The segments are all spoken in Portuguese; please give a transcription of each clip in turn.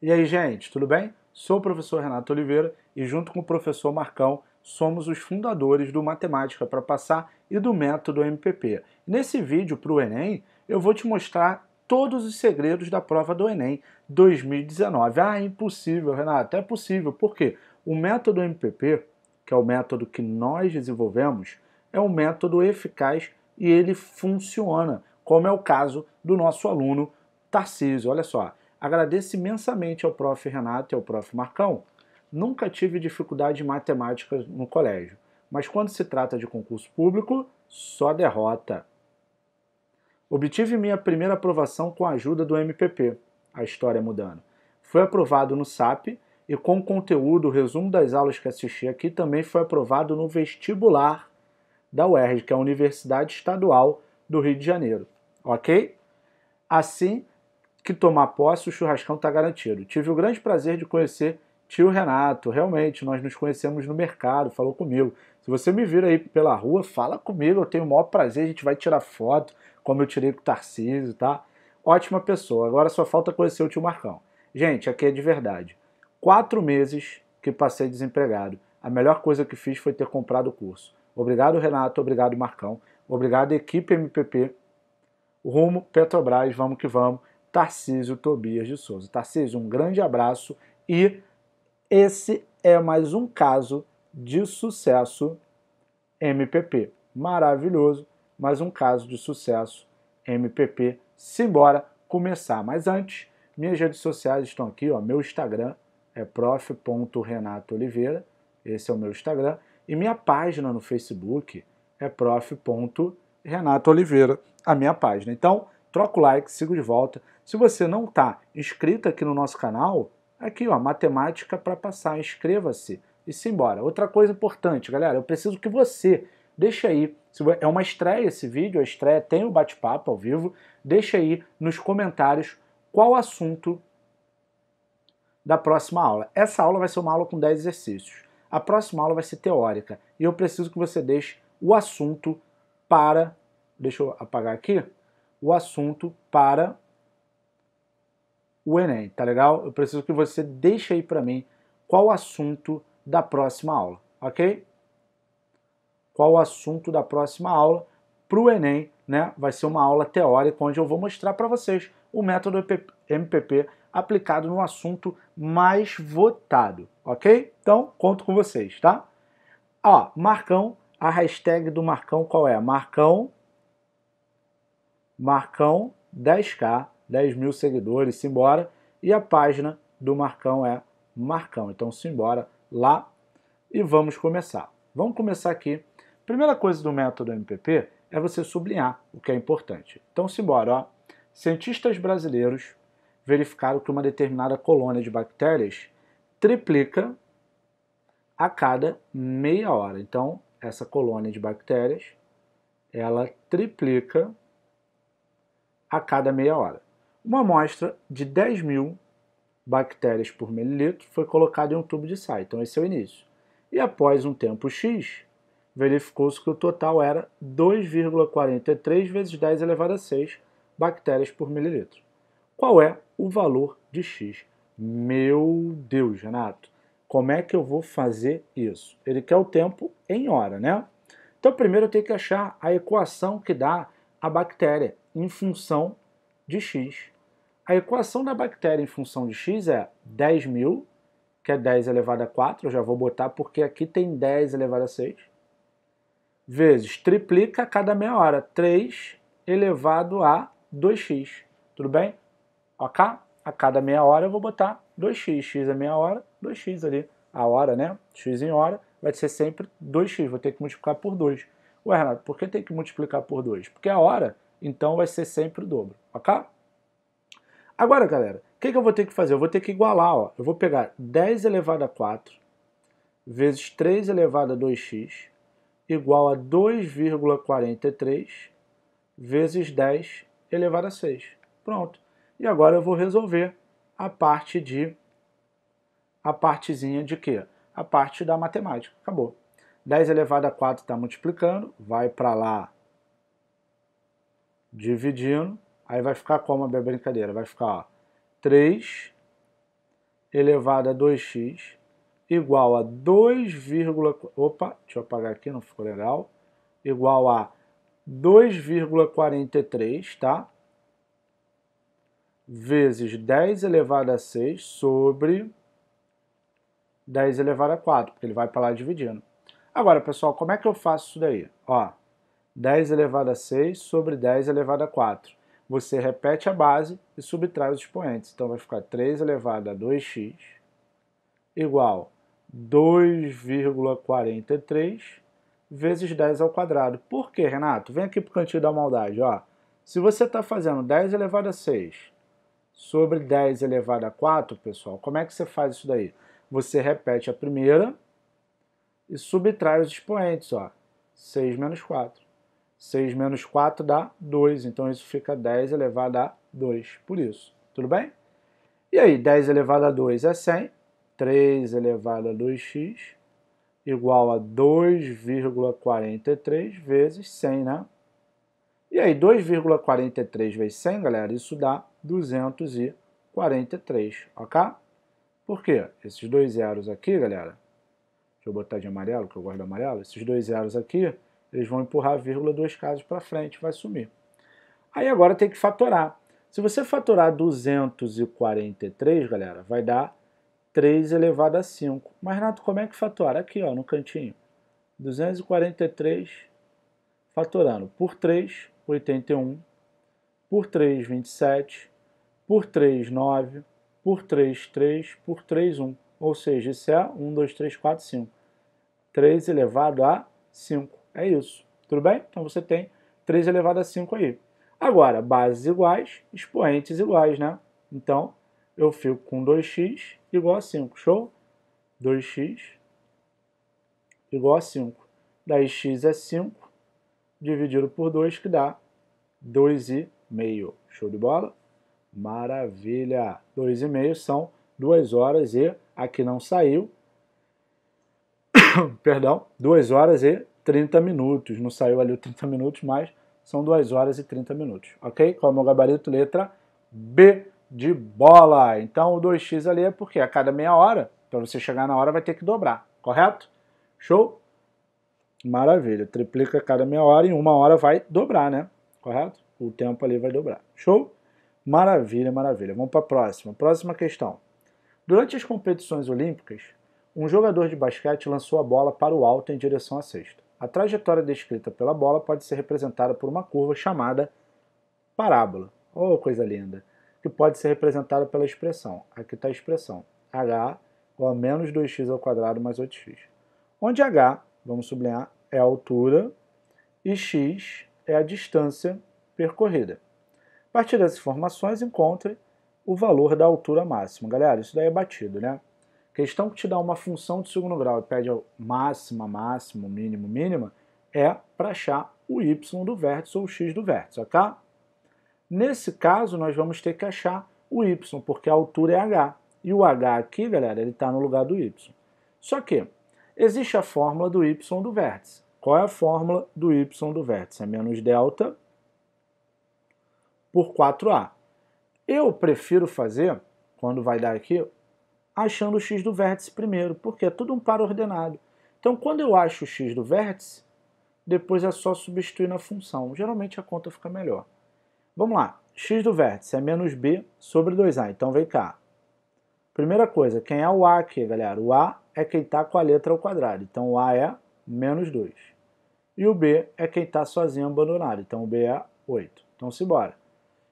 E aí, gente, tudo bem? Sou o professor Renato Oliveira e, junto com o professor Marcão, somos os fundadores do Matemática para Passar e do método MPP. Nesse vídeo para o Enem, eu vou te mostrar todos os segredos da prova do Enem 2019. Ah, é impossível, Renato, é possível. Por quê? O método MPP, que é o método que nós desenvolvemos, é um método eficaz e ele funciona, como é o caso do nosso aluno Tarcísio. Olha só, Agradeço imensamente ao prof. Renato e ao prof. Marcão. Nunca tive dificuldade em matemática no colégio, mas quando se trata de concurso público, só derrota. Obtive minha primeira aprovação com a ajuda do MPP, a história mudando. Foi aprovado no SAP e com o conteúdo, o resumo das aulas que assisti aqui também foi aprovado no vestibular da UERJ, que é a Universidade Estadual do Rio de Janeiro, ok? Assim, que tomar posse, o churrascão está garantido. Tive o grande prazer de conhecer tio Renato. Realmente, nós nos conhecemos no mercado, falou comigo. Se você me vir aí pela rua, fala comigo, eu tenho o maior prazer, a gente vai tirar foto, como eu tirei com o Tarcísio, tá? Ótima pessoa. Agora só falta conhecer o tio Marcão. Gente, aqui é de verdade. Quatro meses que passei desempregado. A melhor coisa que fiz foi ter comprado o curso. Obrigado, Renato. Obrigado, Marcão. Obrigado, equipe MPP. Rumo Petrobras, vamos que vamos. Tarcísio Tobias de Souza. Tarcísio, um grande abraço e esse é mais um caso de sucesso MPP. Maravilhoso, mais um caso de sucesso MPP. Simbora começar. Mas antes, minhas redes sociais estão aqui, ó, meu Instagram é prof.renatooliveira, esse é o meu Instagram, e minha página no Facebook é prof.renatooliveira, a minha página. Então, troca o like, siga de volta. Se você não está inscrito aqui no nosso canal, aqui ó, matemática para passar, inscreva-se e simbora. Outra coisa importante, galera, eu preciso que você deixe aí, é uma estreia esse vídeo, a estreia tem o bate-papo ao vivo, deixe aí nos comentários qual assunto da próxima aula. Essa aula vai ser uma aula com 10 exercícios. A próxima aula vai ser teórica e eu preciso que você deixe o assunto para... Deixa eu apagar aqui o assunto para o Enem, tá legal? Eu preciso que você deixe aí para mim qual o assunto da próxima aula, ok? Qual o assunto da próxima aula para o Enem, né? Vai ser uma aula teórica onde eu vou mostrar para vocês o método MPP aplicado no assunto mais votado, ok? Então, conto com vocês, tá? Ó, Marcão, a hashtag do Marcão qual é? Marcão Marcão 10k, 10 mil seguidores, simbora. E a página do Marcão é Marcão. Então simbora lá e vamos começar. Vamos começar aqui. Primeira coisa do método MPP é você sublinhar o que é importante. Então simbora, ó. Cientistas brasileiros verificaram que uma determinada colônia de bactérias triplica a cada meia hora. Então, essa colônia de bactérias, ela triplica a cada meia hora. Uma amostra de 10 mil bactérias por mililitro foi colocada em um tubo de saia. Então esse é o início. E após um tempo X, verificou-se que o total era 2,43 vezes 10 elevado a 6 bactérias por mililitro. Qual é o valor de X? Meu Deus, Renato, como é que eu vou fazer isso? Ele quer o tempo em hora, né? Então primeiro eu tenho que achar a equação que dá a bactéria em função de x. A equação da bactéria em função de x é 10 mil, que é 10 elevado a 4, eu já vou botar porque aqui tem 10 elevado a 6, vezes triplica a cada meia hora, 3 elevado a 2x, tudo bem? Ok? A cada meia hora eu vou botar 2x, x é meia hora, 2x ali, a hora, né? x em hora, vai ser sempre 2x, vou ter que multiplicar por 2. Ué, Renato, por que tem que multiplicar por 2? Porque a hora então vai ser sempre o dobro, ok? Agora, galera, o que, que, eu vou ter que fazer? Eu vou ter que igualar, ó. Eu vou pegar 10 elevado a 4 vezes 3 elevado a 2x igual a 2,43 vezes 10 elevado a 6. Pronto. E agora eu vou resolver a parte de... a partezinha de quê? A parte da matemática. Acabou. 10 elevado a 4 está multiplicando, vai para lá dividindo, aí vai ficar como a minha brincadeira? Vai ficar ó, 3 elevado a 2x igual a 2, opa, deixa eu apagar aqui, não ficou legal, igual a 2,43, tá? Vezes 10 elevado a 6 sobre 10 elevado a 4, porque ele vai para lá dividindo. Agora, pessoal, como é que eu faço isso daí? Ó, 10 elevado a 6 sobre 10 elevado a 4. Você repete a base e subtrai os expoentes. Então vai ficar 3 elevado a 2x igual 2,43 vezes 10 ao quadrado. Por quê, Renato? Vem aqui para o cantinho da maldade. Ó. Se você está fazendo 10 elevado a 6 sobre 10 elevado a 4, pessoal, como é que você faz isso daí? Você repete a primeira e subtrai os expoentes. Ó. 6 menos 4. 6 menos 4 dá 2, então isso fica 10 elevado a 2, por isso, tudo bem? E aí, 10 elevado a 2 é 100, 3 elevado a 2x igual a 2,43 vezes 100, né? E aí, 2,43 vezes 100, galera, isso dá 243, ok? Por quê? Esses dois zeros aqui, galera, deixa eu botar de amarelo, que eu gosto do amarelo, esses dois zeros aqui eles vão empurrar a vírgula dois casos para frente, vai sumir. Aí agora tem que fatorar. Se você fatorar 243, galera, vai dar 3 elevado a 5. Mas, Renato, como é que fatora? Aqui, ó, no cantinho. 243 fatorando por 3, 81. Por 3, 27. Por 3, 9. Por 3, 3. Por 3, 1. Ou seja, isso é 1, 2, 3, 4, 5. 3 elevado a 5. É isso. Tudo bem? Então você tem 3 elevado a 5 aí. Agora, bases iguais, expoentes iguais, né? Então, eu fico com 2x igual a 5, show? 2x igual a 5. Daí x é 5, dividido por 2, que dá 2,5. Show de bola? Maravilha! 2,5 são 2 horas e, aqui não saiu, perdão, 2 horas e 30 minutos. Não saiu ali o 30 minutos, mas são 2 horas e 30 minutos, ok? Qual é o meu gabarito? Letra B de bola. Então o 2x ali é porque a cada meia hora, para você chegar na hora, vai ter que dobrar, correto? Show? Maravilha. Triplica a cada meia hora e uma hora vai dobrar, né? Correto? O tempo ali vai dobrar. Show? Maravilha, maravilha. Vamos para a próxima. Próxima questão. Durante as competições olímpicas, um jogador de basquete lançou a bola para o alto em direção à cesta. A trajetória descrita pela bola pode ser representada por uma curva chamada parábola. Oh, coisa linda! Que pode ser representada pela expressão. Aqui está a expressão. h igual a menos 2x ao quadrado mais 8x. Onde h, vamos sublinhar, é a altura e x é a distância percorrida. A partir dessas informações, encontre o valor da altura máxima. Galera, isso daí é batido, né? questão que te dá uma função de segundo grau e pede máxima, máximo, mínimo, mínima, é para achar o y do vértice ou o x do vértice, ok? Nesse caso, nós vamos ter que achar o y, porque a altura é h. E o h aqui, galera, ele está no lugar do y. Só que existe a fórmula do y do vértice. Qual é a fórmula do y do vértice? É menos delta por 4a. Eu prefiro fazer, quando vai dar aqui, achando o x do vértice primeiro, porque é tudo um par ordenado. Então, quando eu acho o x do vértice, depois é só substituir na função. Geralmente a conta fica melhor. Vamos lá. x do vértice é menos b sobre 2a. Então vem cá. Primeira coisa, quem é o a aqui, galera? O a é quem está com a letra ao quadrado. Então o a é menos 2. E o b é quem está sozinho abandonado. Então o b é 8. Então simbora.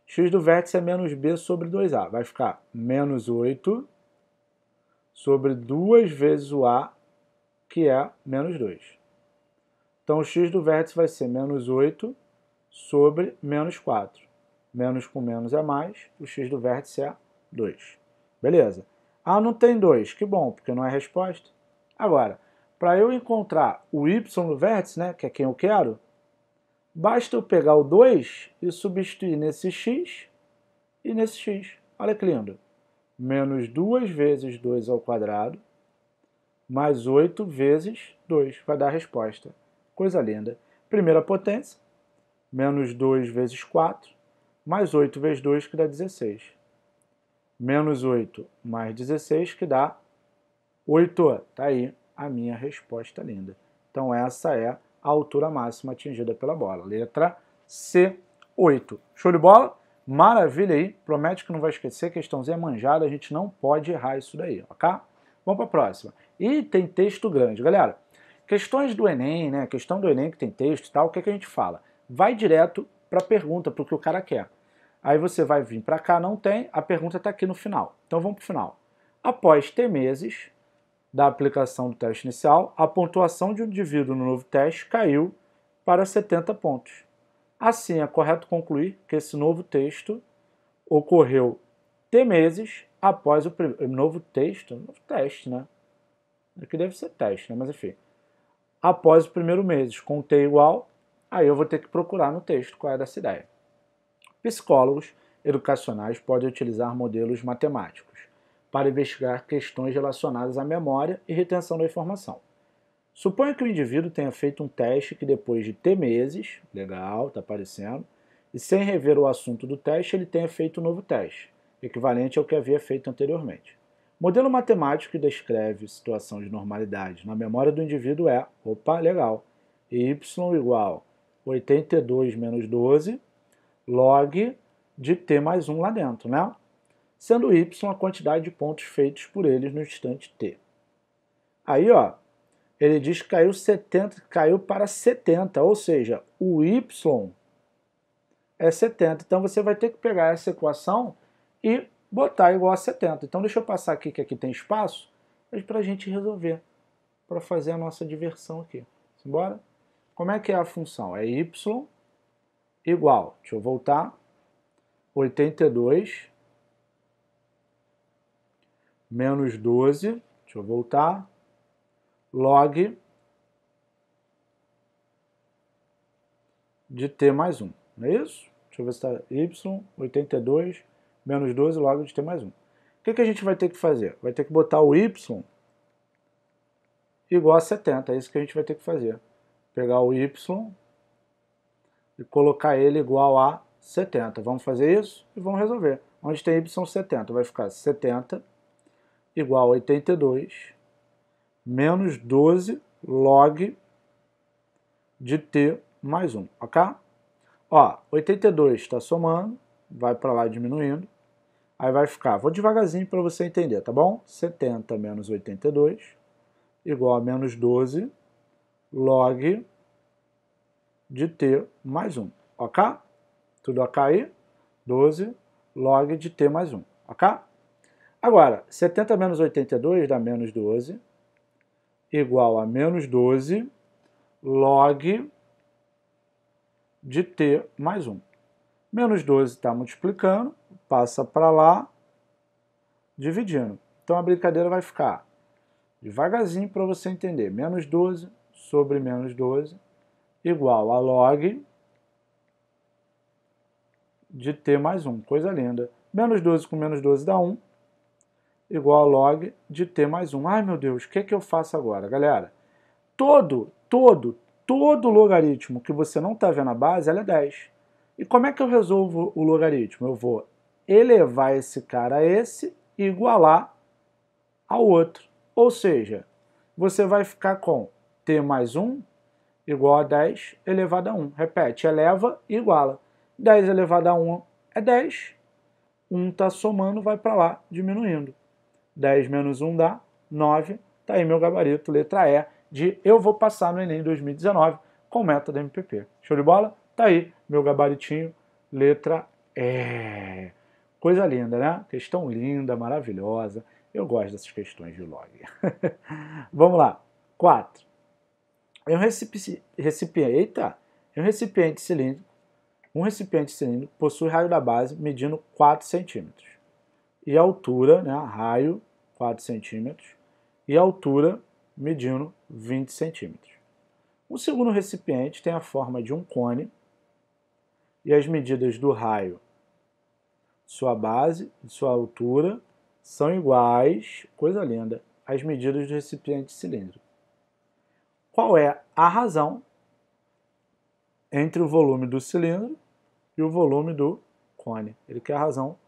x do vértice é menos b sobre 2a. Vai ficar menos 8 sobre 2 vezes o A, que é menos 2. Então, o x do vértice vai ser menos 8 sobre menos 4. Menos com menos é mais, o x do vértice é 2. Beleza. Ah, não tem 2. Que bom, porque não é resposta. Agora, para eu encontrar o y do vértice, né, que é quem eu quero, basta eu pegar o 2 e substituir nesse x e nesse x. Olha que lindo menos 2 vezes 2 ao quadrado, mais 8 vezes 2. Vai dar a resposta. Coisa linda. Primeira potência, menos 2 vezes 4, mais 8 vezes 2, que dá 16. Menos 8 mais 16, que dá 8. Está aí a minha resposta linda. Então essa é a altura máxima atingida pela bola. Letra C, 8. Show de bola? Maravilha aí, promete que não vai esquecer, questãozinha manjada, a gente não pode errar isso daí, ok? Vamos para a próxima. E tem texto grande, galera. Questões do Enem, né? Questão do Enem que tem texto e tal, o que, é que a gente fala? Vai direto para a pergunta, para o que o cara quer. Aí você vai vir para cá, não tem, a pergunta está aqui no final. Então vamos para o final. Após ter meses da aplicação do teste inicial, a pontuação de um indivíduo no novo teste caiu para 70 pontos. Assim, é correto concluir que esse novo texto ocorreu T meses após o primeiro, novo texto, novo teste, né? Aqui é deve ser teste, né? Mas enfim. Após o primeiro mês, com T igual, aí eu vou ter que procurar no texto qual é dessa ideia. Psicólogos educacionais podem utilizar modelos matemáticos para investigar questões relacionadas à memória e retenção da informação. Suponha que o indivíduo tenha feito um teste que depois de T meses, legal, está aparecendo, e sem rever o assunto do teste, ele tenha feito um novo teste, equivalente ao que havia feito anteriormente. modelo matemático que descreve situação de normalidade na memória do indivíduo é, opa, legal, y igual 82 menos 12 log de t mais 1 lá dentro, né? Sendo y a quantidade de pontos feitos por eles no instante t. Aí, ó, ele diz que caiu 70, caiu para 70, ou seja, o y é 70. Então você vai ter que pegar essa equação e botar igual a 70. Então deixa eu passar aqui que aqui tem espaço para a gente resolver, para fazer a nossa diversão aqui. Simbora? Como é que é a função? É y igual, deixa eu voltar, 82 menos 12, deixa eu voltar, log de t mais 1, não é isso? Deixa eu ver se está y, 82, menos 12 log de t mais 1. O que, que a gente vai ter que fazer? Vai ter que botar o y igual a 70, é isso que a gente vai ter que fazer. Pegar o y e colocar ele igual a 70. Vamos fazer isso e vamos resolver. Onde tem y, 70, vai ficar 70 igual a 82 menos 12 log de t mais 1, ok? Ó, 82 está somando, vai para lá diminuindo, aí vai ficar, vou devagarzinho para você entender, tá bom? 70 menos 82 igual a menos 12 log de t mais 1, ok? Tudo ok aí? 12 log de t mais 1, ok? Agora, 70 menos 82 dá menos 12, igual a menos 12 log de t mais 1. Menos 12 está multiplicando, passa para lá, dividindo. Então a brincadeira vai ficar devagarzinho para você entender. Menos 12 sobre menos 12 igual a log de t mais 1. Coisa linda. Menos 12 com menos 12 dá 1 igual a log de t mais 1. Ai, meu Deus, o que é que eu faço agora, galera? Todo, todo, todo logaritmo que você não está vendo a base, ela é 10. E como é que eu resolvo o logaritmo? Eu vou elevar esse cara a esse e igualar ao outro. Ou seja, você vai ficar com t mais 1 igual a 10 elevado a 1. Repete, eleva e iguala. 10 elevado a 1 é 10. 1 está somando, vai para lá, diminuindo. 10 menos 1 dá 9. Está aí meu gabarito, letra E, de eu vou passar no Enem 2019 com meta da MPP. Show de bola? Está aí meu gabaritinho, letra E. Coisa linda, né? Questão linda, maravilhosa. Eu gosto dessas questões de log. Vamos lá. 4. É um recipiente, eita, é um recipiente cilíndrico. Um recipiente cilíndrico possui raio da base medindo 4 centímetros e altura, né, raio 4 centímetros, e altura medindo 20 centímetros. O segundo recipiente tem a forma de um cone e as medidas do raio, sua base e sua altura são iguais, coisa linda, às medidas do recipiente cilindro. Qual é a razão entre o volume do cilindro e o volume do cone? Ele quer a razão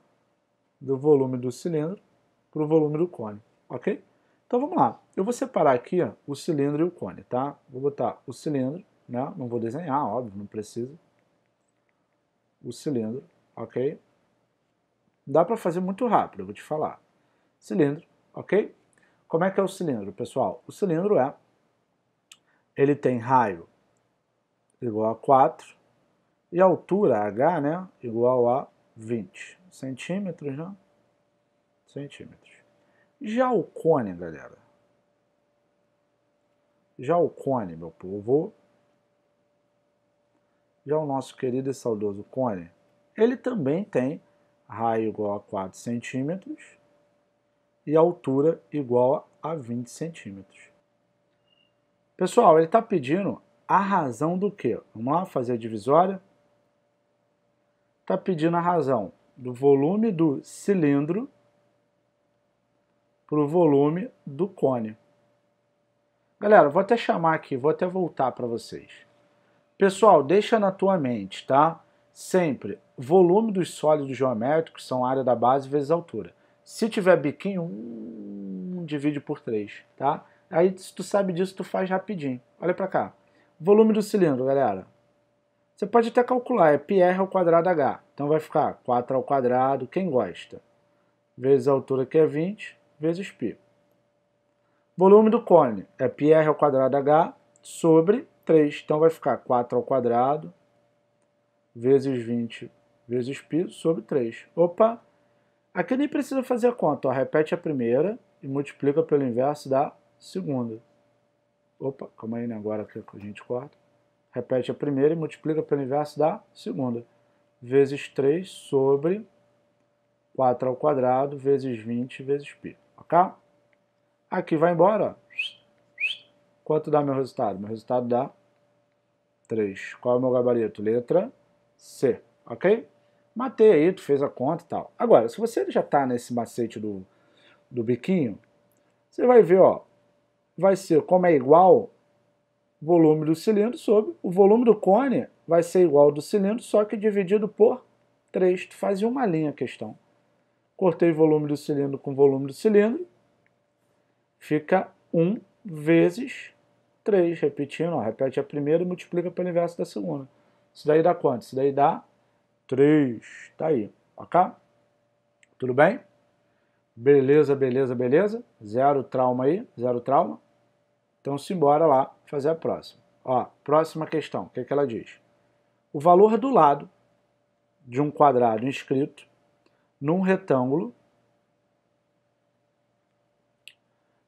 do volume do cilindro para o volume do cone, ok? Então vamos lá, eu vou separar aqui ó, o cilindro e o cone, tá? Vou botar o cilindro, né? não vou desenhar, óbvio, não precisa. O cilindro, ok? Dá para fazer muito rápido, eu vou te falar. Cilindro, ok? Como é que é o cilindro, pessoal? O cilindro é, ele tem raio igual a 4 e altura H, né, igual a 20, centímetros, né? Centímetros. Já o cone, galera. Já o cone, meu povo. Já o nosso querido e saudoso cone. Ele também tem raio igual a 4 centímetros e altura igual a 20 centímetros. Pessoal, ele está pedindo a razão do quê? Vamos lá fazer a divisória? Está pedindo a razão do volume do cilindro para o volume do cone. Galera, vou até chamar aqui, vou até voltar para vocês. Pessoal, deixa na tua mente, tá? Sempre, volume dos sólidos geométricos são área da base vezes altura. Se tiver biquinho, um, divide por 3, tá? Aí, se tu sabe disso, tu faz rapidinho. Olha para cá. Volume do cilindro, galera. Você pode até calcular, é πr ao quadrado h. Então vai ficar 4 ao quadrado, quem gosta, vezes a altura que é 20, vezes π. Volume do cone é πr ao quadrado h sobre 3. Então vai ficar 4 ao quadrado vezes 20 vezes π sobre 3. Opa! Aqui nem precisa fazer a conta. Ó. Repete a primeira e multiplica pelo inverso da segunda. Opa, calma aí, né? agora que a gente corta. Repete a primeira e multiplica pelo inverso da segunda. Vezes 3 sobre 4 ao quadrado, vezes 20, vezes π. Ok? Aqui vai embora. Quanto dá meu resultado? Meu resultado dá 3. Qual é o meu gabarito? Letra C. Ok? Matei aí, tu fez a conta e tal. Agora, se você já está nesse macete do, do biquinho, você vai ver, ó, vai ser como é igual volume do cilindro sobre o volume do cone vai ser igual ao do cilindro, só que dividido por 3. Tu fazia uma linha a questão. Cortei o volume do cilindro com o volume do cilindro, fica 1 vezes 3, repetindo, ó, repete a primeira e multiplica pelo inverso da segunda. Isso daí dá quanto? Isso daí dá 3. Tá aí, ok? Tudo bem? Beleza, beleza, beleza. Zero trauma aí, zero trauma. Então, simbora lá fazer a próxima. Ó, próxima questão, o que, é que ela diz? O valor do lado de um quadrado inscrito num retângulo,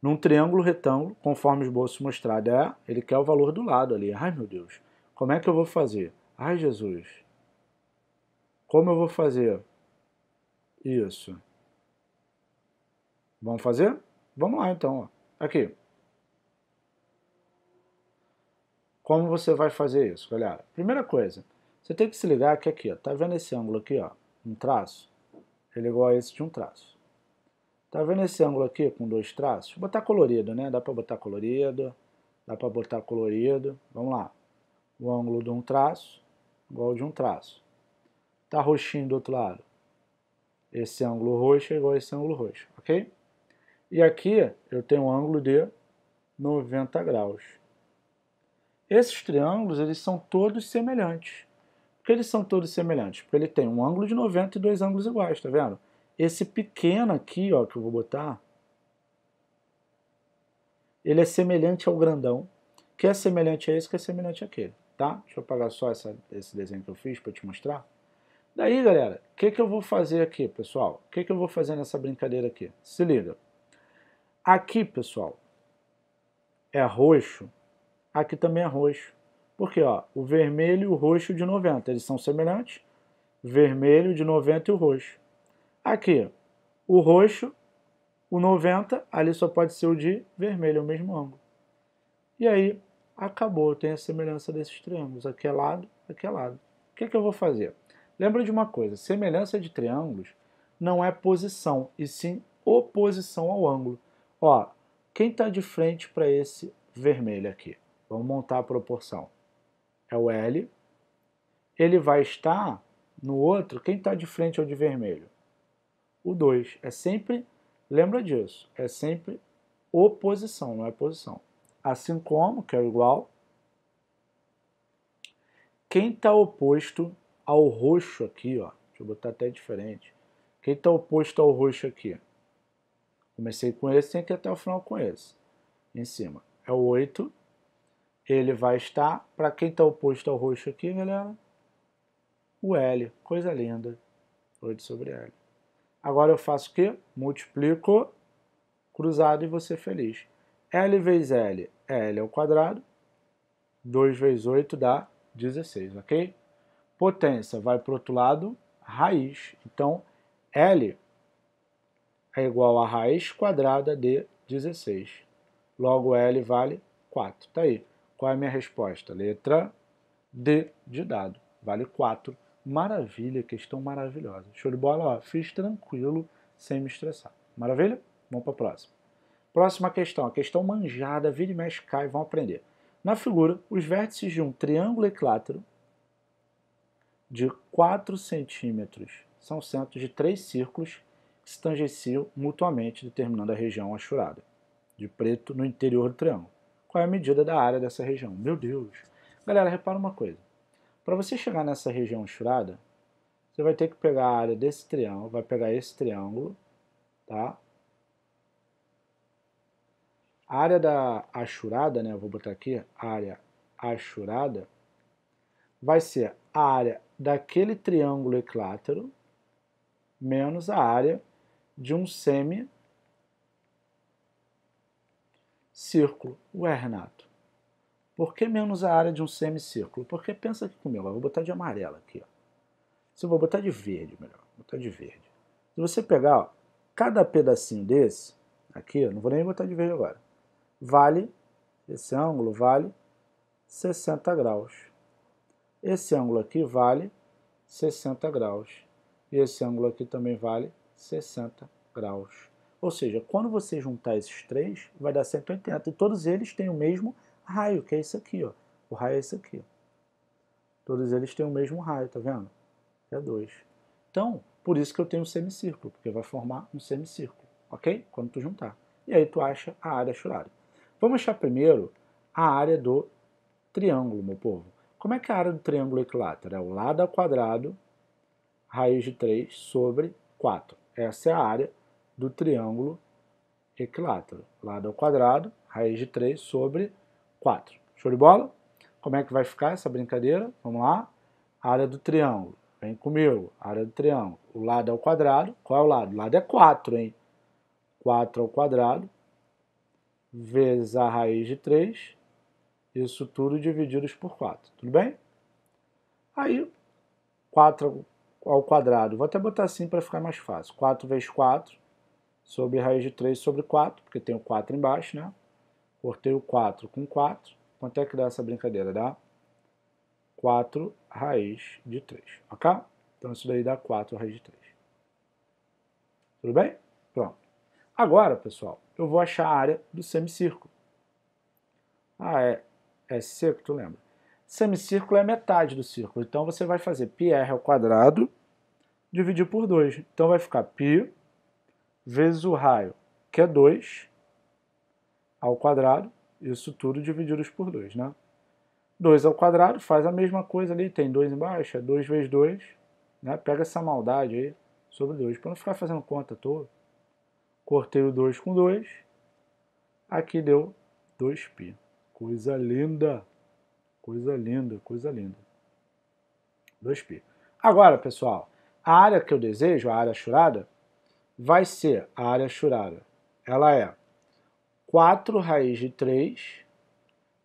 num triângulo retângulo, conforme o esboço mostrado, é, ele quer o valor do lado ali. Ai, meu Deus, como é que eu vou fazer? Ai, Jesus, como eu vou fazer isso? Vamos fazer? Vamos lá, então. Aqui, Como você vai fazer isso, galera? Ah, primeira coisa, você tem que se ligar que aqui, ó, tá vendo esse ângulo aqui, ó, um traço? Ele é igual a esse de um traço. Tá vendo esse ângulo aqui com dois traços? Vou botar colorido, né? Dá para botar colorido, dá para botar colorido. Vamos lá. O ângulo de um traço, igual de um traço. Tá roxinho do outro lado. Esse ângulo roxo é igual a esse ângulo roxo, ok? E aqui eu tenho um ângulo de 90 graus. Esses triângulos eles são todos semelhantes. Por que eles são todos semelhantes? Porque ele tem um ângulo de 90 e dois ângulos iguais, tá vendo? Esse pequeno aqui, ó, que eu vou botar, ele é semelhante ao grandão, que é semelhante a esse, que é semelhante àquele, tá? Deixa eu apagar só essa, esse desenho que eu fiz para te mostrar. Daí, galera, o que, que eu vou fazer aqui, pessoal? O que, que eu vou fazer nessa brincadeira aqui? Se liga. Aqui, pessoal, é roxo aqui também é roxo. Porque ó, o vermelho e o roxo de 90, eles são semelhantes. Vermelho de 90 e o roxo. Aqui, o roxo, o 90, ali só pode ser o de vermelho, é o mesmo ângulo. E aí, acabou, tem a semelhança desses triângulos. Aqui é lado, aqui é lado. O que, é que eu vou fazer? Lembra de uma coisa, semelhança de triângulos não é posição, e sim oposição ao ângulo. Ó, quem está de frente para esse vermelho aqui? Vamos montar a proporção. É o L. Ele vai estar no outro, quem está de frente ao é de vermelho? O 2. É sempre, lembra disso, é sempre oposição, não é posição. Assim como, que é igual, quem está oposto ao roxo aqui, ó, deixa eu botar até diferente. Quem está oposto ao roxo aqui? Comecei com esse, tem que ir até o final com esse. Em cima. É o 8 ele vai estar, para quem está oposto ao roxo aqui, galera, o L, coisa linda, 8 sobre L. Agora eu faço o quê? Multiplico cruzado e vou ser feliz. L vezes L L ao é quadrado, 2 vezes 8 dá 16, ok? Potência vai para o outro lado, raiz. Então, L é igual a raiz quadrada de 16. Logo, L vale 4. Está aí. Qual é a minha resposta? Letra D de dado. Vale 4. Maravilha, questão maravilhosa. Show de bola, ó, fiz tranquilo, sem me estressar. Maravilha? Vamos para a próxima. Próxima questão, a questão manjada, vira e mexe, cai, vão aprender. Na figura, os vértices de um triângulo equilátero de 4 centímetros são centros de três círculos que se tangenciam mutuamente, determinando a região achurada de preto no interior do triângulo qual é a medida da área dessa região. Meu Deus! Galera, repara uma coisa. Para você chegar nessa região churada, você vai ter que pegar a área desse triângulo, vai pegar esse triângulo, tá? A área da achurada, né, eu vou botar aqui, área achurada, vai ser a área daquele triângulo equilátero menos a área de um semi círculo. Ué, Renato, por que menos a área de um semicírculo? Porque pensa aqui comigo, eu vou botar de amarelo aqui. Ó. Se eu vou botar de verde, melhor, vou botar de verde. Se você pegar ó, cada pedacinho desse, aqui, ó, não vou nem botar de verde agora, vale, esse ângulo vale 60 graus. Esse ângulo aqui vale 60 graus. E esse ângulo aqui também vale 60 graus. Ou seja, quando você juntar esses três, vai dar 180. E todos eles têm o mesmo raio, que é isso aqui. Ó. O raio é esse aqui. Todos eles têm o mesmo raio, tá vendo? É 2. Então, por isso que eu tenho um semicírculo, porque vai formar um semicírculo, ok? Quando tu juntar. E aí tu acha a área churada. Vamos achar primeiro a área do triângulo, meu povo. Como é que é a área do triângulo equilátero? É o lado ao quadrado, raiz de 3 sobre 4. Essa é a área do triângulo equilátero. Lado ao quadrado, raiz de 3 sobre 4. Show de bola? Como é que vai ficar essa brincadeira? Vamos lá. Área do triângulo. Vem comigo. Área do triângulo. O lado ao quadrado. Qual é o lado? O lado é 4, hein? 4 ao quadrado vezes a raiz de 3. Isso tudo dividido por 4. Tudo bem? Aí, 4 ao quadrado. Vou até botar assim para ficar mais fácil. 4 vezes 4 sobre raiz de 3 sobre 4, porque tem o 4 embaixo, né? Cortei o 4 com 4. Quanto é que dá essa brincadeira? Dá 4 raiz de 3, ok? Então isso daí dá 4 raiz de 3. Tudo bem? Pronto. Agora, pessoal, eu vou achar a área do semicírculo. Ah, é, é que tu lembra? Semicírculo é metade do círculo, então você vai fazer πr dividido por 2. Então vai ficar π vezes o raio, que é 2 ao quadrado, isso tudo dividido por 2, né? 2 ao quadrado faz a mesma coisa ali, tem 2 embaixo, é 2 vezes 2, né? Pega essa maldade aí sobre 2, para não ficar fazendo conta toda. Cortei o 2 com 2, aqui deu 2π. Coisa linda, coisa linda, coisa linda. 2π. Agora, pessoal, a área que eu desejo, a área churada, vai ser a área churada. Ela é 4 raiz de 3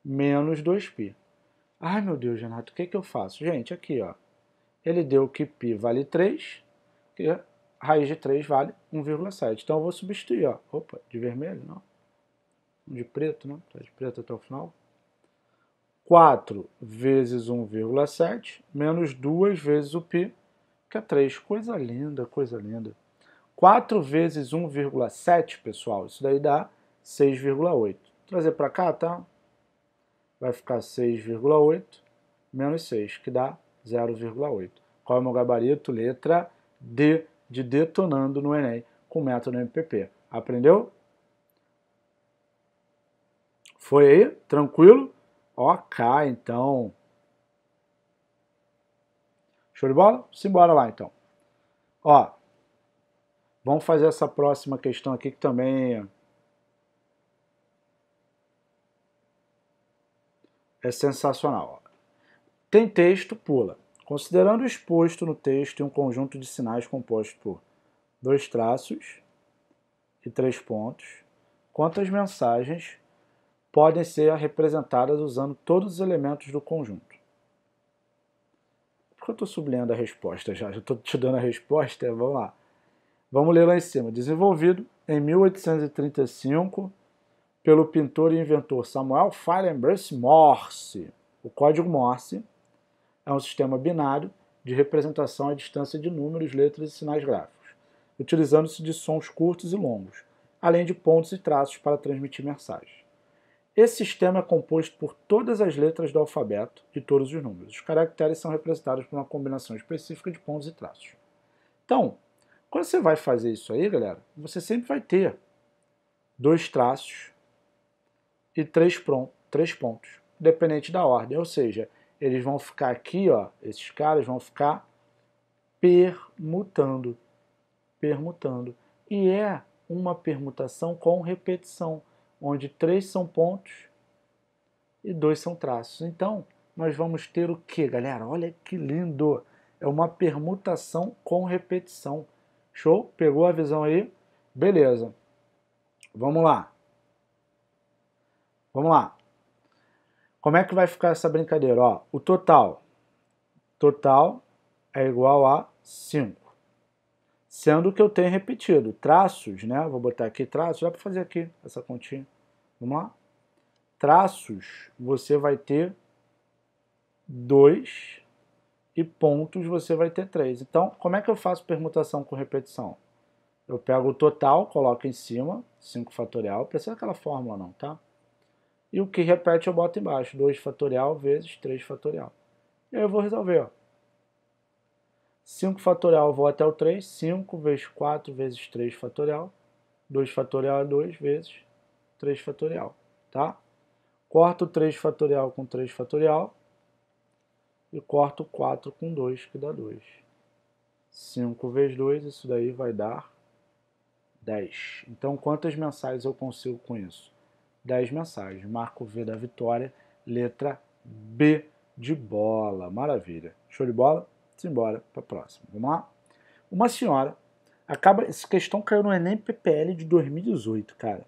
menos 2π. Ai, meu Deus, Renato, o que, é que eu faço? Gente, aqui, ó, ele deu que π vale 3, que raiz de 3 vale 1,7. Então eu vou substituir, ó. opa, de vermelho, não. De preto, não, tá de preto até o final. 4 vezes 1,7 menos 2 vezes o π, que é 3. Coisa linda, coisa linda. 4 vezes 1,7, pessoal, isso daí dá 6,8. Trazer para cá, tá? Vai ficar 6,8 menos 6, que dá 0,8. Qual é o meu gabarito? Letra D, de detonando no Enem com método MPP. Aprendeu? Foi aí? Tranquilo? Ok, então. Show de bola? Simbora lá, então. Ó, Vamos fazer essa próxima questão aqui que também é sensacional. Tem texto, pula. Considerando exposto no texto um conjunto de sinais composto por dois traços e três pontos, quantas mensagens podem ser representadas usando todos os elementos do conjunto? Por que eu estou sublinhando a resposta já? Já estou te dando a resposta? Vamos lá. Vamos ler lá em cima. Desenvolvido em 1835 pelo pintor e inventor Samuel Firenbrace Morse. O código Morse é um sistema binário de representação à distância de números, letras e sinais gráficos, utilizando-se de sons curtos e longos, além de pontos e traços para transmitir mensagens. Esse sistema é composto por todas as letras do alfabeto e todos os números. Os caracteres são representados por uma combinação específica de pontos e traços. Então, quando você vai fazer isso aí, galera, você sempre vai ter dois traços e três, três pontos, dependente da ordem. Ou seja, eles vão ficar aqui, ó, esses caras vão ficar permutando, permutando. E é uma permutação com repetição, onde três são pontos e dois são traços. Então, nós vamos ter o que, galera? Olha que lindo! É uma permutação com repetição. Show? Pegou a visão aí? Beleza. Vamos lá. Vamos lá. Como é que vai ficar essa brincadeira? Ó, o total. Total é igual a 5. Sendo que eu tenho repetido traços, né? Vou botar aqui traços, dá para fazer aqui essa continha. Vamos lá? Traços, você vai ter 2 e pontos você vai ter 3. Então, como é que eu faço permutação com repetição? Eu pego o total, coloco em cima, 5 fatorial, precisa daquela fórmula não, tá? E o que repete eu boto embaixo, 2 fatorial vezes 3 fatorial. E aí eu vou resolver, ó. 5 fatorial eu vou até o 3, 5 vezes 4 vezes 3 fatorial, 2 fatorial é 2 vezes 3 fatorial, tá? Corto 3 fatorial com 3 fatorial, e corto 4 com 2, que dá 2. 5 vezes 2, isso daí vai dar 10. Então, quantas mensagens eu consigo com isso? 10 mensagens. Marco V da vitória, letra B de bola. Maravilha. Show de bola? Simbora para a próxima. Vamos lá? Uma senhora acaba. Essa questão caiu no Enem PPL de 2018, cara.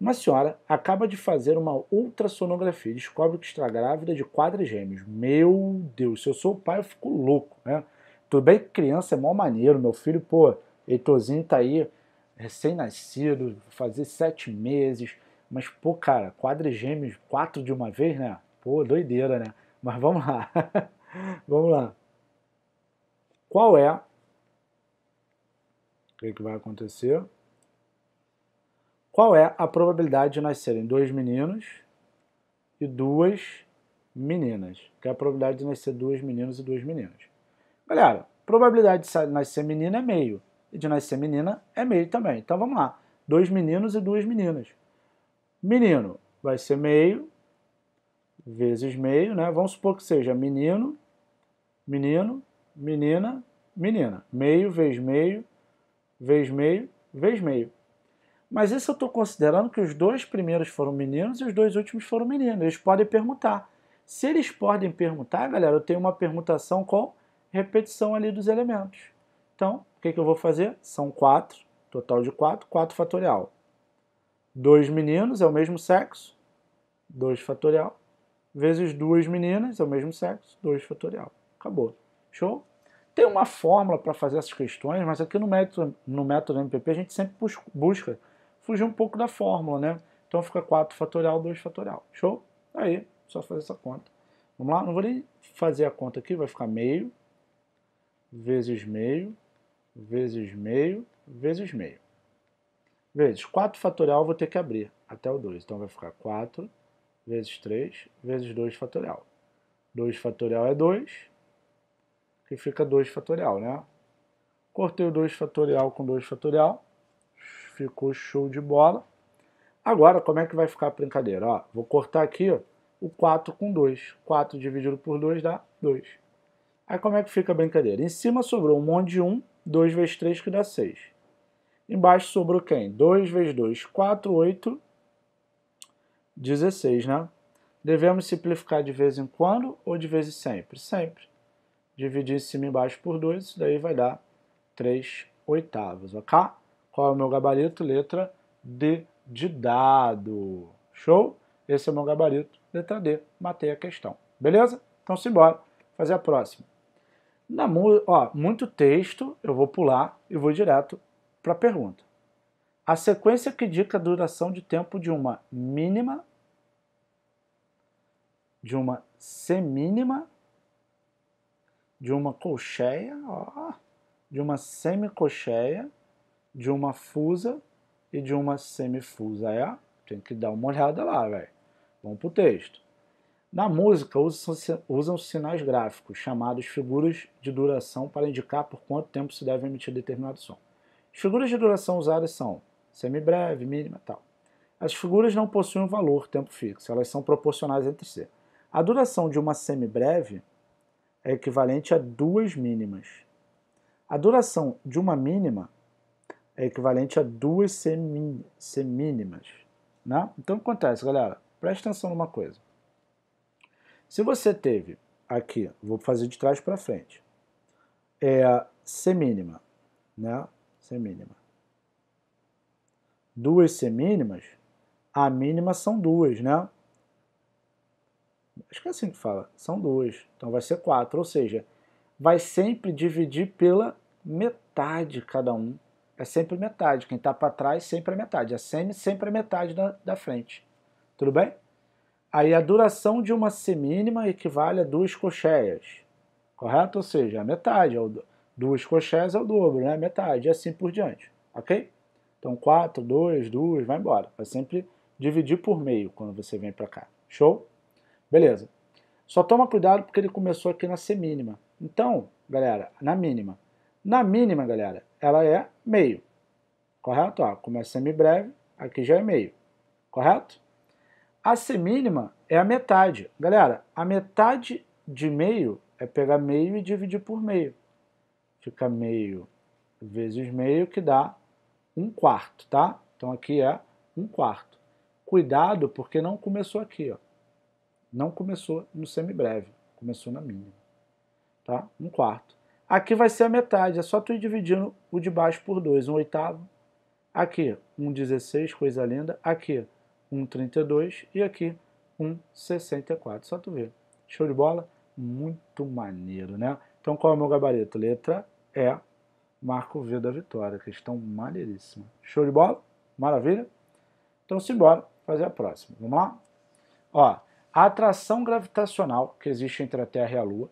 Uma senhora acaba de fazer uma ultrassonografia e descobre que está grávida de quadrigêmeos. Meu Deus, se eu sou o pai, eu fico louco, né? Tudo bem que criança é mó maneiro, meu filho, pô, Heitorzinho tá aí, recém-nascido, fazer sete meses, mas, pô, cara, quadrigêmeos, quatro de uma vez, né? Pô, doideira, né? Mas vamos lá. vamos lá. Qual é? O que, é que vai acontecer? Qual é a probabilidade de nascerem dois meninos e duas meninas? Que é a probabilidade de nascer dois meninos e duas meninas. Galera, probabilidade de nascer menina é meio. E de nascer menina é meio também. Então vamos lá. Dois meninos e duas meninas. Menino vai ser meio vezes meio, né? Vamos supor que seja menino, menino, menina, menina. Meio vezes meio, vezes meio, vezes meio. Mas isso eu estou considerando que os dois primeiros foram meninos e os dois últimos foram meninos. Eles podem perguntar. Se eles podem perguntar, galera, eu tenho uma permutação com repetição ali dos elementos. Então, o que, que eu vou fazer? São quatro, total de quatro, quatro fatorial. Dois meninos é o mesmo sexo, 2 fatorial, vezes duas meninas é o mesmo sexo, 2 fatorial. Acabou. Show? Tem uma fórmula para fazer essas questões, mas aqui no método, no método MPP a gente sempre busca fugir um pouco da fórmula, né? Então fica 4 fatorial, 2 fatorial. Show? Aí, só fazer essa conta. Vamos lá? Não vou nem fazer a conta aqui, vai ficar meio, vezes meio, vezes meio, vezes meio. Vezes 4 fatorial, vou ter que abrir até o 2. Então vai ficar 4 vezes 3 vezes 2 fatorial. 2 fatorial é 2, que fica 2 fatorial, né? Cortei o 2 fatorial com 2 fatorial, ficou show de bola. Agora, como é que vai ficar a brincadeira? Ó, vou cortar aqui ó, o 4 com 2. 4 dividido por 2 dá 2. Aí como é que fica a brincadeira? Em cima sobrou um monte de 1, 2 vezes 3 que dá 6. Embaixo sobrou quem? 2 vezes 2, 4, 8, 16, né? Devemos simplificar de vez em quando ou de vez em sempre? Sempre. Dividir em cima e embaixo por 2, isso daí vai dar 3 oitavos, ok? Qual é o meu gabarito? Letra D de dado. Show? Esse é o meu gabarito, letra D. Matei a questão. Beleza? Então simbora. Fazer a próxima. Na ó, muito texto, eu vou pular e vou direto para a pergunta. A sequência que indica a duração de tempo de uma mínima, de uma semínima, de uma colcheia, ó, de uma semicolcheia, de uma fusa e de uma semifusa. É? Tem que dar uma olhada lá, velho. Vamos pro texto. Na música, usam usam sinais gráficos, chamados figuras de duração, para indicar por quanto tempo se deve emitir determinado som. As figuras de duração usadas são semibreve, mínima tal. As figuras não possuem um valor tempo fixo, elas são proporcionais entre si. A duração de uma semibreve é equivalente a duas mínimas. A duração de uma mínima é equivalente a duas semínimas. Né? Então, acontece, galera? Presta atenção numa coisa. Se você teve aqui, vou fazer de trás para frente, é a semínima, né? Semínima. Duas semínimas, a mínima são duas, né? Acho que é assim que fala, são duas. Então vai ser quatro, ou seja, vai sempre dividir pela metade cada um é sempre metade. Quem está para trás sempre é metade. A semi sempre é metade da, da frente. Tudo bem? Aí a duração de uma semínima equivale a duas colcheias. Correto? Ou seja, a metade. Duas colcheias é o dobro, né? Metade. E assim por diante. Ok? Então 4, 2, 2, vai embora. Vai é sempre dividir por meio quando você vem para cá. Show? Beleza. Só toma cuidado porque ele começou aqui na semínima. Então, galera, na mínima. Na mínima, galera, ela é meio, correto? Ó, como é semibreve, aqui já é meio, correto? A semínima é a metade. Galera, a metade de meio é pegar meio e dividir por meio. Fica meio vezes meio, que dá um quarto, tá? Então aqui é um quarto. Cuidado, porque não começou aqui, ó. Não começou no semibreve, começou na mínima, tá? Um quarto. Aqui vai ser a metade, é só tu ir dividindo o de baixo por 2, um oitavo. Aqui, um 16, coisa linda. Aqui, um 32 e aqui, um 64. Só tu ver. Show de bola? Muito maneiro, né? Então qual é o meu gabarito? Letra E, marco V da vitória. Questão maneiríssima. Show de bola? Maravilha? Então simbora fazer a próxima. Vamos lá? Ó, a atração gravitacional que existe entre a Terra e a Lua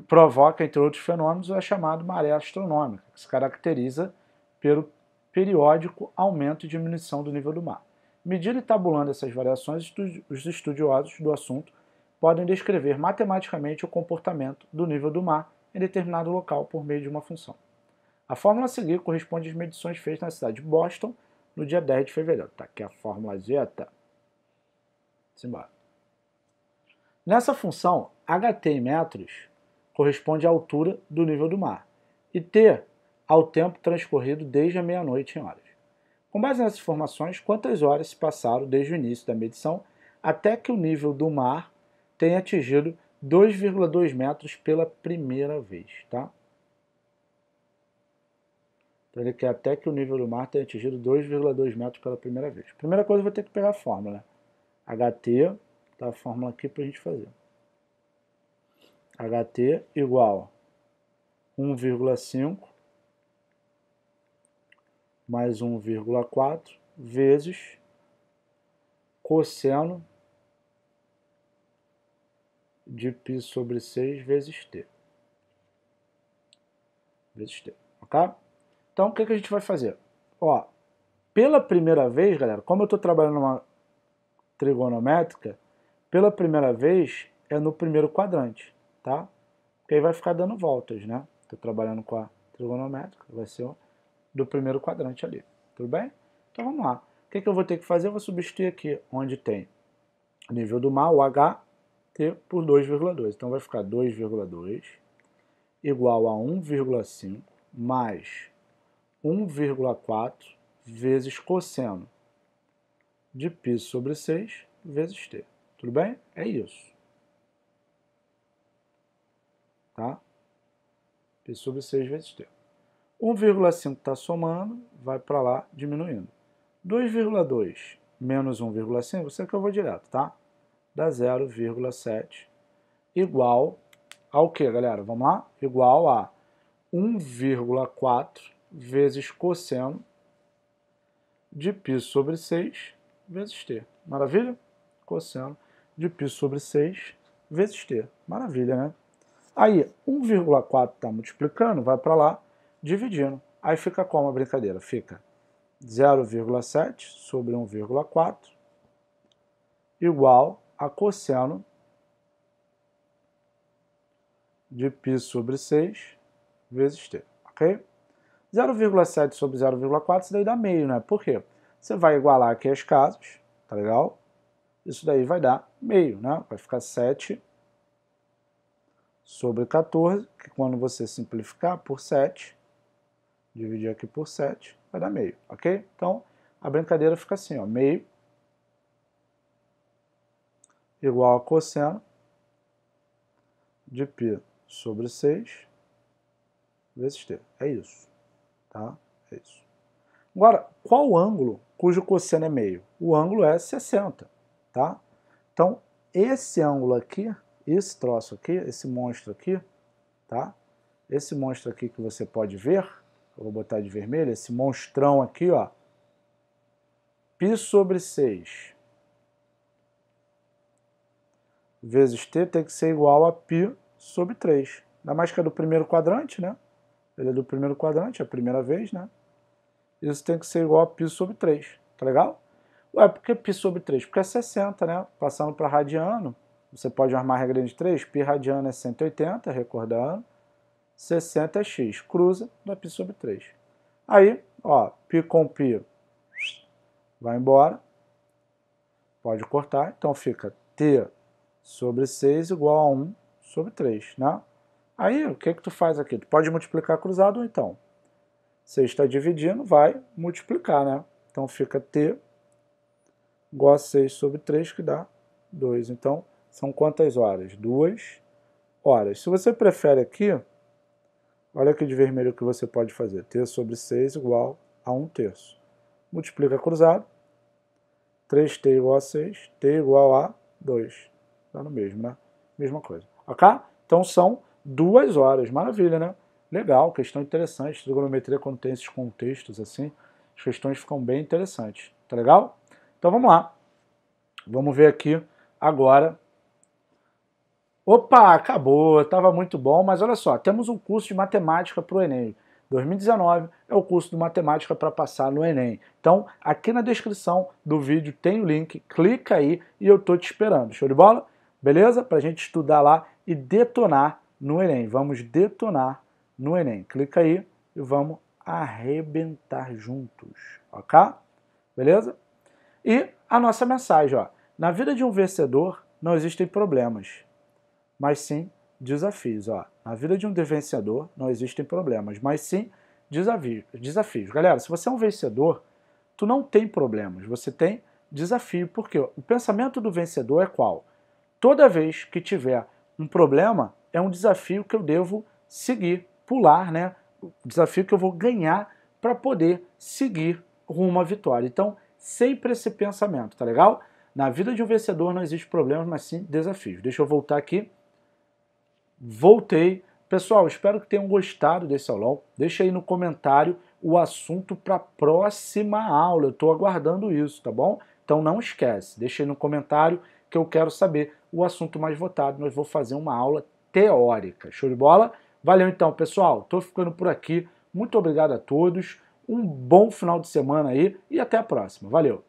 provoca, entre outros fenômenos, a é chamada maré astronômica, que se caracteriza pelo periódico aumento e diminuição do nível do mar. Medindo e tabulando essas variações, os estudiosos do assunto podem descrever matematicamente o comportamento do nível do mar em determinado local por meio de uma função. A fórmula a seguir corresponde às medições feitas na cidade de Boston no dia 10 de fevereiro. Tá aqui a fórmula zeta. Simbora. Nessa função, ht em metros corresponde à altura do nível do mar, e T ao tempo transcorrido desde a meia-noite em horas. Com base nessas informações, quantas horas se passaram desde o início da medição até que o nível do mar tenha atingido 2,2 metros pela primeira vez, tá? Então ele quer até que o nível do mar tenha atingido 2,2 metros pela primeira vez. Primeira coisa, eu vou ter que pegar a fórmula. HT, tá a fórmula aqui para a gente fazer ht igual 1,5 mais 1,4 vezes cosseno de π sobre 6 vezes t. Vezes t, ok? Então, o que, que a gente vai fazer? Ó, pela primeira vez, galera, como eu estou trabalhando uma trigonométrica, pela primeira vez é no primeiro quadrante tá? Porque aí vai ficar dando voltas, né? Estou trabalhando com a trigonométrica, vai ser do primeiro quadrante ali, tudo bem? Então vamos lá. O que, que eu vou ter que fazer? Eu vou substituir aqui onde tem nível do mar, o H, T por 2,2. Então vai ficar 2,2 igual a 1,5 mais 1,4 vezes cosseno de π sobre 6 vezes T. Tudo bem? É isso tá? P sobre 6 vezes t 1,5 está somando, vai para lá diminuindo. 2,2 menos 1,5, isso aqui eu vou direto, tá? Dá 0,7 igual ao que, galera? Vamos lá? Igual a 1,4 vezes cosseno de π sobre 6 vezes t. Maravilha? Cosseno de π sobre 6 vezes t. Maravilha, né? Aí, 1,4 está multiplicando, vai para lá, dividindo. Aí fica como a brincadeira? Fica 0,7 sobre 1,4 igual a cosseno de π sobre 6 vezes t, ok? 0,7 sobre 0,4, isso daí dá meio, né? Por quê? Você vai igualar aqui as casas, tá legal? Isso daí vai dar meio, né? Vai ficar 7 sobre 14, que quando você simplificar por 7, dividir aqui por 7, vai dar meio, ok? Então, a brincadeira fica assim, ó, meio igual a cosseno de π sobre 6 vezes t. É isso, tá? É isso. Agora, qual o ângulo cujo cosseno é meio? O ângulo é 60, tá? Então, esse ângulo aqui esse troço aqui, esse monstro aqui, tá? Esse monstro aqui que você pode ver, eu vou botar de vermelho, esse monstrão aqui, ó. Π sobre 6 vezes t tem que ser igual a π sobre 3. Ainda mais que é do primeiro quadrante, né? Ele é do primeiro quadrante, é a primeira vez, né? Isso tem que ser igual a π sobre 3, tá legal? Ué, por que π sobre 3? Porque é 60, né? Passando para radiano, você pode armar a regra de 3, π radiano é 180, recordando, 60 é x, cruza, dá π sobre 3. Aí, ó, π com π vai embora, pode cortar, então fica t sobre 6 igual a 1 sobre 3, né? Aí, o que que tu faz aqui? Tu pode multiplicar cruzado ou então. Você está dividindo, vai multiplicar, né? Então fica t igual a 6 sobre 3, que dá 2. Então, são quantas horas? Duas horas. Se você prefere aqui, olha aqui de vermelho o que você pode fazer. T sobre 6 igual a 1 terço. Multiplica cruzado. 3t igual a 6, t igual a 2. Dá tá no mesmo, né? Mesma coisa. Ok? Então são duas horas. Maravilha, né? Legal, questão interessante. Trigonometria quando tem esses contextos assim, as questões ficam bem interessantes. Tá legal? Então vamos lá. Vamos ver aqui agora Opa, acabou, estava muito bom, mas olha só, temos um curso de matemática para o Enem. 2019 é o curso de matemática para passar no Enem. Então, aqui na descrição do vídeo tem o link, clica aí e eu tô te esperando. Show de bola? Beleza? Para a gente estudar lá e detonar no Enem. Vamos detonar no Enem. Clica aí e vamos arrebentar juntos, ok? Beleza? E a nossa mensagem, ó. Na vida de um vencedor não existem problemas mas sim desafios. Ó, na vida de um vencedor não existem problemas, mas sim desafio, desafios. Galera, se você é um vencedor, tu não tem problemas, você tem desafio. Porque o pensamento do vencedor é qual? Toda vez que tiver um problema, é um desafio que eu devo seguir, pular, né? O desafio que eu vou ganhar para poder seguir rumo à vitória. Então, sempre esse pensamento, tá legal? Na vida de um vencedor não existe problemas, mas sim desafios. Deixa eu voltar aqui voltei. Pessoal, espero que tenham gostado desse aulão. Deixa aí no comentário o assunto para a próxima aula. Eu estou aguardando isso, tá bom? Então não esquece, deixa aí no comentário que eu quero saber o assunto mais votado. Nós vou fazer uma aula teórica. Show de bola? Valeu então, pessoal. Estou ficando por aqui. Muito obrigado a todos. Um bom final de semana aí e até a próxima. Valeu!